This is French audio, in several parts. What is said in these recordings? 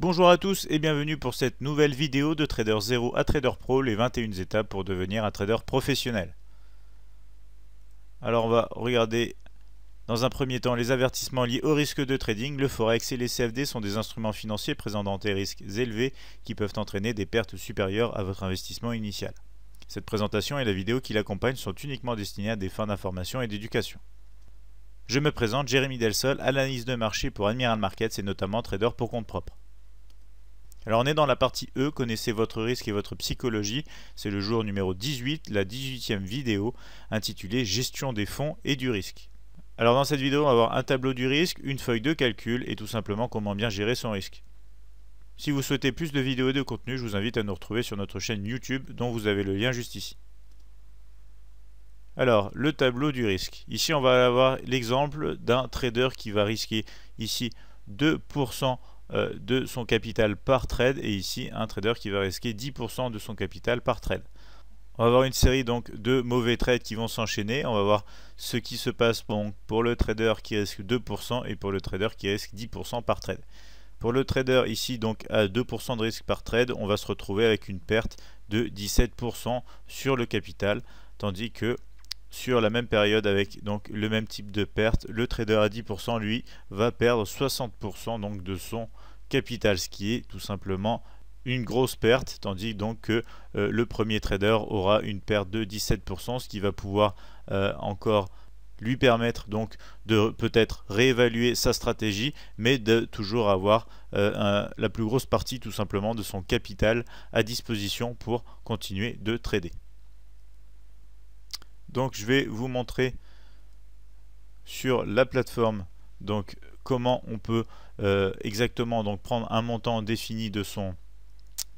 Bonjour à tous et bienvenue pour cette nouvelle vidéo de Trader Zero à Trader Pro, les 21 étapes pour devenir un trader professionnel. Alors on va regarder dans un premier temps les avertissements liés au risque de trading. Le Forex et les CFD sont des instruments financiers présentant des risques élevés qui peuvent entraîner des pertes supérieures à votre investissement initial. Cette présentation et la vidéo qui l'accompagne sont uniquement destinées à des fins d'information et d'éducation. Je me présente Jérémy Delsol, analyse de marché pour Admiral Markets et notamment trader pour compte propre. Alors on est dans la partie E, connaissez votre risque et votre psychologie. C'est le jour numéro 18, la 18e vidéo intitulée Gestion des fonds et du risque. Alors dans cette vidéo, on va avoir un tableau du risque, une feuille de calcul et tout simplement comment bien gérer son risque. Si vous souhaitez plus de vidéos et de contenu, je vous invite à nous retrouver sur notre chaîne YouTube dont vous avez le lien juste ici. Alors, le tableau du risque. Ici, on va avoir l'exemple d'un trader qui va risquer ici 2% euh, de son capital par trade et ici un trader qui va risquer 10% de son capital par trade. On va avoir une série donc de mauvais trades qui vont s'enchaîner. On va voir ce qui se passe pour le trader qui risque 2% et pour le trader qui risque 10% par trade. Pour le trader ici donc à 2% de risque par trade, on va se retrouver avec une perte de 17% sur le capital, tandis que sur la même période avec donc le même type de perte. Le trader à 10% lui va perdre 60% donc de son capital, ce qui est tout simplement une grosse perte, tandis donc que euh, le premier trader aura une perte de 17%, ce qui va pouvoir euh, encore lui permettre donc de peut-être réévaluer sa stratégie, mais de toujours avoir euh, la plus grosse partie tout simplement de son capital à disposition pour continuer de trader. Donc je vais vous montrer sur la plateforme donc comment on peut euh, exactement donc prendre un montant défini de son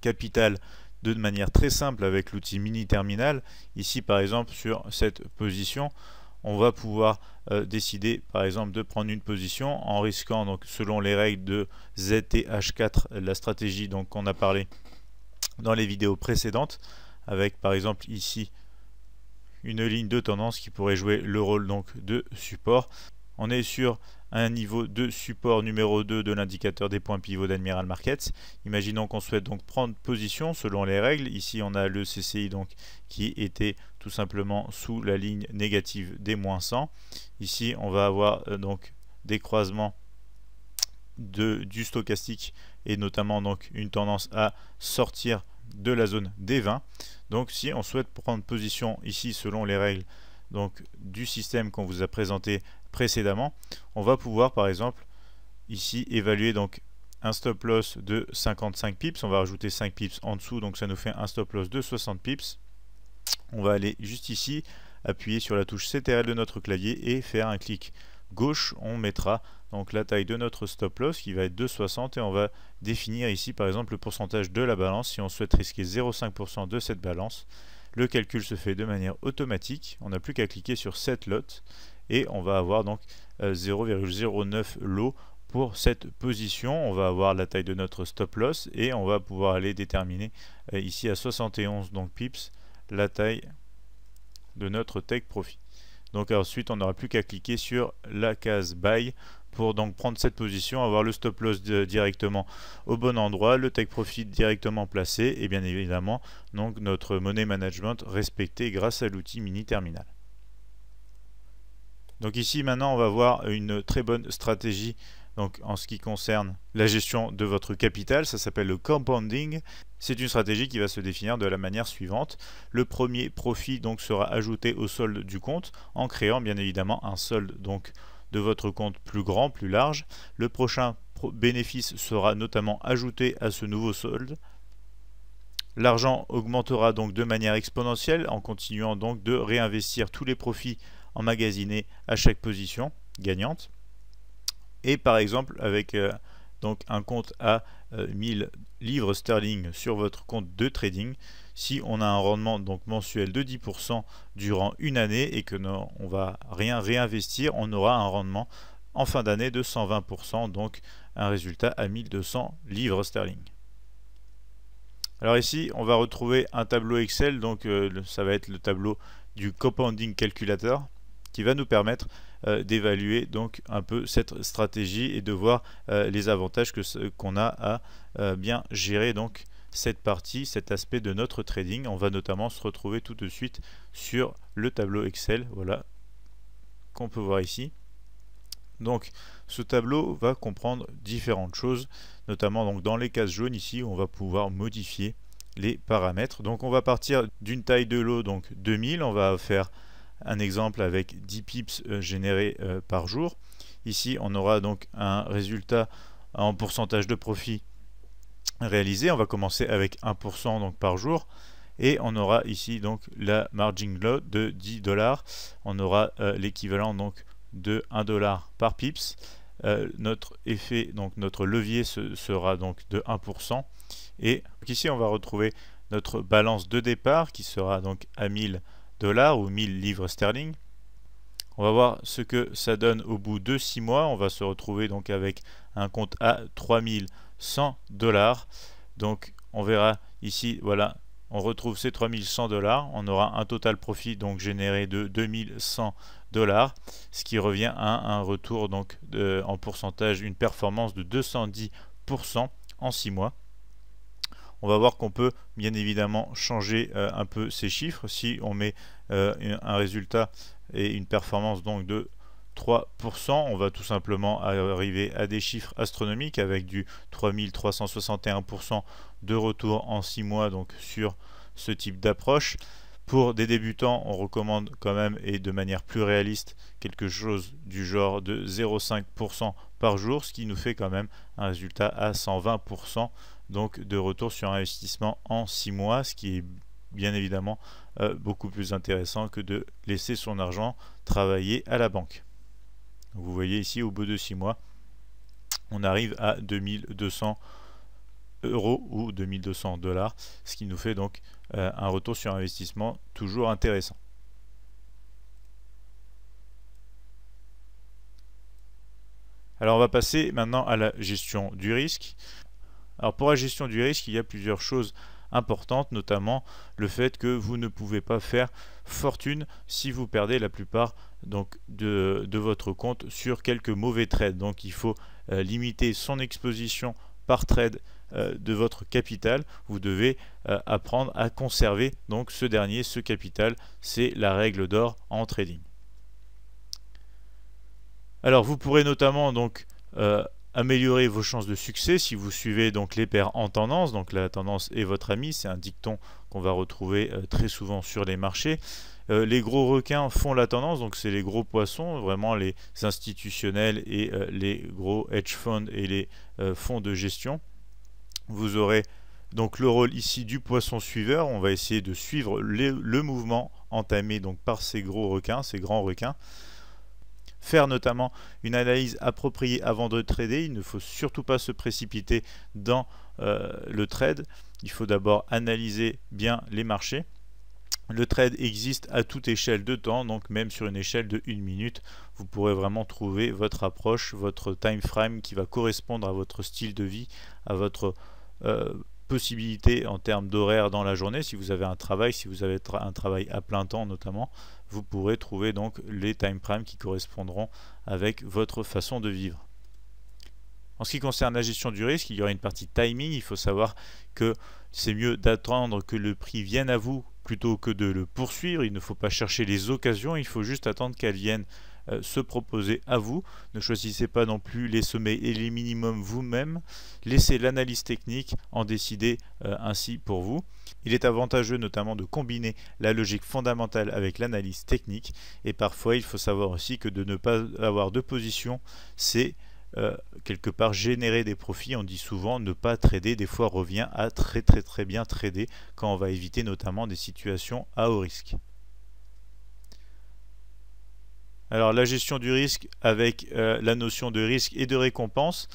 capital de manière très simple avec l'outil mini terminal. Ici par exemple sur cette position, on va pouvoir euh, décider par exemple de prendre une position en risquant donc selon les règles de ZTH4, la stratégie qu'on a parlé dans les vidéos précédentes avec par exemple ici une ligne de tendance qui pourrait jouer le rôle donc de support. On est sur un niveau de support numéro 2 de l'indicateur des points pivots d'Admiral Markets. Imaginons qu'on souhaite donc prendre position selon les règles. Ici, on a le CCI donc qui était tout simplement sous la ligne négative des moins 100. Ici, on va avoir euh, donc des croisements de, du stochastique et notamment donc une tendance à sortir de la zone D20. Donc si on souhaite prendre position ici selon les règles donc, du système qu'on vous a présenté précédemment, on va pouvoir par exemple ici évaluer donc un stop loss de 55 pips, on va rajouter 5 pips en dessous, donc ça nous fait un stop loss de 60 pips. On va aller juste ici, appuyer sur la touche CTRL de notre clavier et faire un clic gauche, on mettra donc la taille de notre stop loss qui va être 60 et on va définir ici par exemple le pourcentage de la balance si on souhaite risquer 0,5% de cette balance. Le calcul se fait de manière automatique, on n'a plus qu'à cliquer sur cette lot et on va avoir donc 0,09 euh, lot pour cette position. On va avoir la taille de notre stop loss et on va pouvoir aller déterminer euh, ici à 71 donc pips la taille de notre take profit. Donc ensuite, on n'aura plus qu'à cliquer sur la case buy pour donc prendre cette position, avoir le stop loss directement au bon endroit, le take profit directement placé et bien évidemment donc notre money management respecté grâce à l'outil mini terminal. Donc ici maintenant on va voir une très bonne stratégie donc en ce qui concerne la gestion de votre capital, ça s'appelle le compounding. C'est une stratégie qui va se définir de la manière suivante. Le premier profit donc sera ajouté au solde du compte en créant bien évidemment un solde donc de votre compte plus grand, plus large. Le prochain bénéfice sera notamment ajouté à ce nouveau solde. L'argent augmentera donc de manière exponentielle en continuant donc de réinvestir tous les profits emmagasinés à chaque position gagnante et par exemple avec euh, donc un compte à 1000 euh, livres sterling sur votre compte de trading si on a un rendement donc mensuel de 10% durant une année et que non, on va rien réinvestir on aura un rendement en fin d'année de 120% donc un résultat à 1200 livres sterling alors ici on va retrouver un tableau Excel donc euh, ça va être le tableau du compounding calculator qui va nous permettre euh, d'évaluer donc un peu cette stratégie et de voir euh, les avantages qu'on a à euh, bien gérer donc cette partie, cet aspect de notre trading. On va notamment se retrouver tout de suite sur le tableau Excel, voilà, qu'on peut voir ici. Donc ce tableau va comprendre différentes choses, notamment donc dans les cases jaunes ici, on va pouvoir modifier les paramètres. Donc on va partir d'une taille de lot, donc 2000, on va faire un exemple avec 10 pips euh, générés euh, par jour. Ici, on aura donc un résultat en pourcentage de profit réalisé. On va commencer avec 1% donc par jour. Et on aura ici donc la margin load de 10 dollars. On aura euh, l'équivalent donc de 1 dollar par pips. notre effet, donc notre levier sera donc de 1%. Et ici on va retrouver notre balance de départ qui sera donc à 1000 dollars ou 1000 livres sterling. On va voir ce que ça donne au bout de 6 mois. On va se retrouver donc avec un compte à 3100 dollars. Donc on verra ici, voilà, on retrouve ces 3100 dollars. On aura un total profit donc généré de 2100 dollars, ce qui revient à un retour donc euh, en pourcentage, une performance de 210% en 6 mois on va voir qu'on peut bien évidemment changer euh, un peu ces chiffres si on met euh, un résultat et une performance donc de 3%, on va tout simplement arriver à des chiffres astronomiques avec du 3361% de retour en 6 mois donc sur ce type d'approche. Pour des débutants, on recommande quand même et de manière plus réaliste quelque chose du genre de 0,5% par jour, ce qui nous fait quand même un résultat à 120% donc de retour sur investissement en 6 mois, ce qui est bien évidemment euh, beaucoup plus intéressant que de laisser son argent travailler à la banque. vous voyez ici, au bout de 6 mois, on arrive à 2200 euros ou 2200 dollars, ce qui nous fait donc euh, un retour sur investissement toujours intéressant. Alors on va passer maintenant à la gestion du risque. Alors pour la gestion du risque, il y a plusieurs choses importantes, notamment le fait que vous ne pouvez pas faire fortune si vous perdez la plupart donc, de, votre compte sur quelques mauvais trades. Donc il faut euh, limiter son exposition par trade euh, de votre capital. Vous devez euh, apprendre à conserver donc ce dernier, ce capital. C'est la règle d'or en trading. Alors vous pourrez notamment donc améliorer vos chances de succès si vous suivez donc les paires en tendance. Donc la tendance est votre ami, c'est un dicton qu'on va retrouver euh, très souvent sur les marchés. Euh, les gros requins font la tendance, donc c'est les gros poissons, vraiment les institutionnels et euh, les gros hedge funds et les fonds de gestion. Vous aurez donc le rôle ici du poisson suiveur, on va essayer de suivre le mouvement entamé donc par ces gros requins, ces grands requins faire notamment une analyse appropriée avant de trader. Il ne faut surtout pas se précipiter dans euh, le trade. Il faut d'abord analyser bien les marchés. Le trade existe à toute échelle de temps, donc même sur une échelle de une minute, vous pourrez vraiment trouver votre approche, votre time frame qui va correspondre à votre style de vie, à votre euh, possibilités en termes d'horaire dans la journée. Si vous avez un travail, si vous avez un travail à plein temps notamment, vous pourrez trouver donc les time primes qui correspondront avec votre façon de vivre. En ce qui concerne la gestion du risque, il y aura une partie timing. Il faut savoir que c'est mieux d'attendre que le prix vienne à vous plutôt que de le poursuivre. Il ne faut pas chercher les occasions, il faut juste attendre qu'elles viennent euh, se proposer à vous. Ne choisissez pas non plus les sommets et les minimums vous-même. Laissez l'analyse technique en décider euh, ainsi pour vous. Il est avantageux notamment de combiner la logique fondamentale avec l'analyse technique. Et parfois, il faut savoir aussi que de ne pas avoir de position, c'est euh, quelque part générer des profits. On dit souvent ne pas trader, des fois revient à très très très bien trader quand on va éviter notamment des situations à haut risque. Alors la gestion du risque avec euh, la notion de risque et de récompense.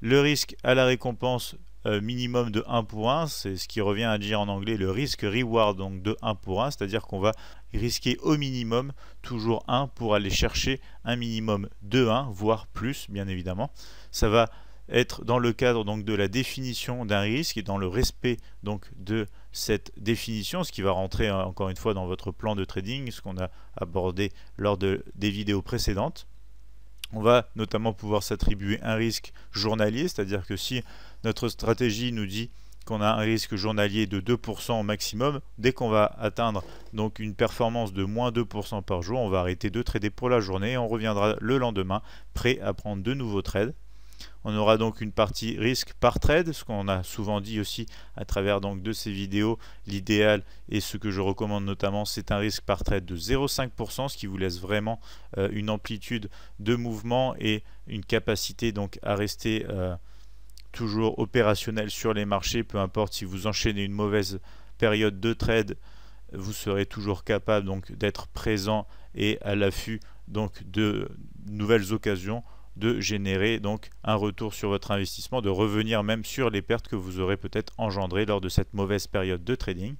Le risque à la récompense euh, minimum de 1 pour 1, c'est ce qui revient à dire en anglais le risque reward, donc de 1 pour 1, c'est-à-dire qu'on va risquer au minimum toujours 1 pour aller chercher un minimum de 1, voire plus, bien évidemment. Ça va être dans le cadre donc de la définition d'un risque et dans le respect donc de cette définition, ce qui va rentrer hein, encore une fois dans votre plan de trading, ce qu'on a abordé lors de, des vidéos précédentes. On va notamment pouvoir s'attribuer un risque journalier, c'est-à-dire que si notre stratégie nous dit qu'on a un risque journalier de 2% au maximum, dès qu'on va atteindre donc une performance de moins 2% par jour, on va arrêter de trader pour la journée et on reviendra le lendemain prêt à prendre de nouveaux trades. On aura donc une partie risque par trade, ce qu'on a souvent dit aussi à travers donc de ces vidéos. L'idéal et ce que je recommande notamment, c'est un risque par trade de 0,5%, ce qui vous laisse vraiment euh, une amplitude de mouvement et une capacité donc à rester euh, toujours opérationnel sur les marchés, peu importe si vous enchaînez une mauvaise période de trade, vous serez toujours capable donc d'être présent et à l'affût donc de nouvelles occasions de générer donc un retour sur votre investissement, de revenir même sur les pertes que vous aurez peut-être engendrées lors de cette mauvaise période de trading.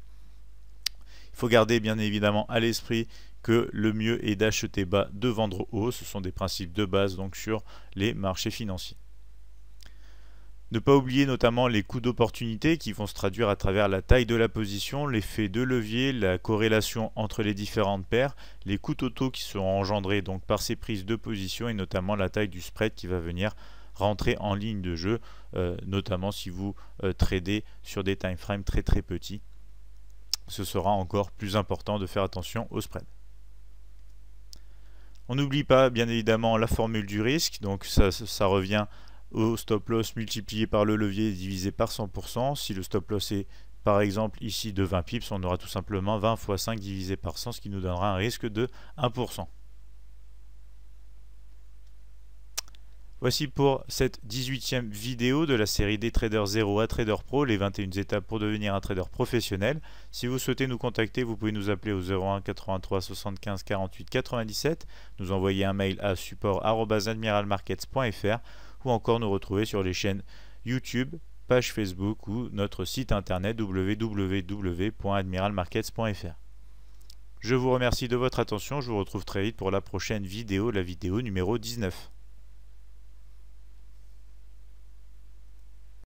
Il faut garder bien évidemment à l'esprit que le mieux est d'acheter bas, de vendre haut. Ce sont des principes de base donc sur les marchés financiers. Ne pas oublier notamment les coûts d'opportunité qui vont se traduire à travers la taille de la position, l'effet de levier, la corrélation entre les différentes paires, les coûts totaux qui seront engendrés donc par ces prises de position et notamment la taille du spread qui va venir rentrer en ligne de jeu, euh, notamment si vous euh, tradez sur des time très très petits. Ce sera encore plus important de faire attention au spread. On n'oublie pas bien évidemment la formule du risque, donc ça, ça revient au stop loss multiplié par le levier divisé par 100%. Si le stop loss est par exemple ici de 20 pips, on aura tout simplement 20 x 5 divisé par 100, ce qui nous donnera un risque de 1%. Voici pour cette 18e vidéo de la série des traders 0 à trader pro, les 21 étapes pour devenir un trader professionnel. Si vous souhaitez nous contacter, vous pouvez nous appeler au 01 83 75 48 97, nous envoyer un mail à support@admiralmarkets.fr ou encore nous retrouver sur les chaînes YouTube, page Facebook ou notre site internet www.admiralmarkets.fr. Je vous remercie de votre attention, je vous retrouve très vite pour la prochaine vidéo, la vidéo numéro 19.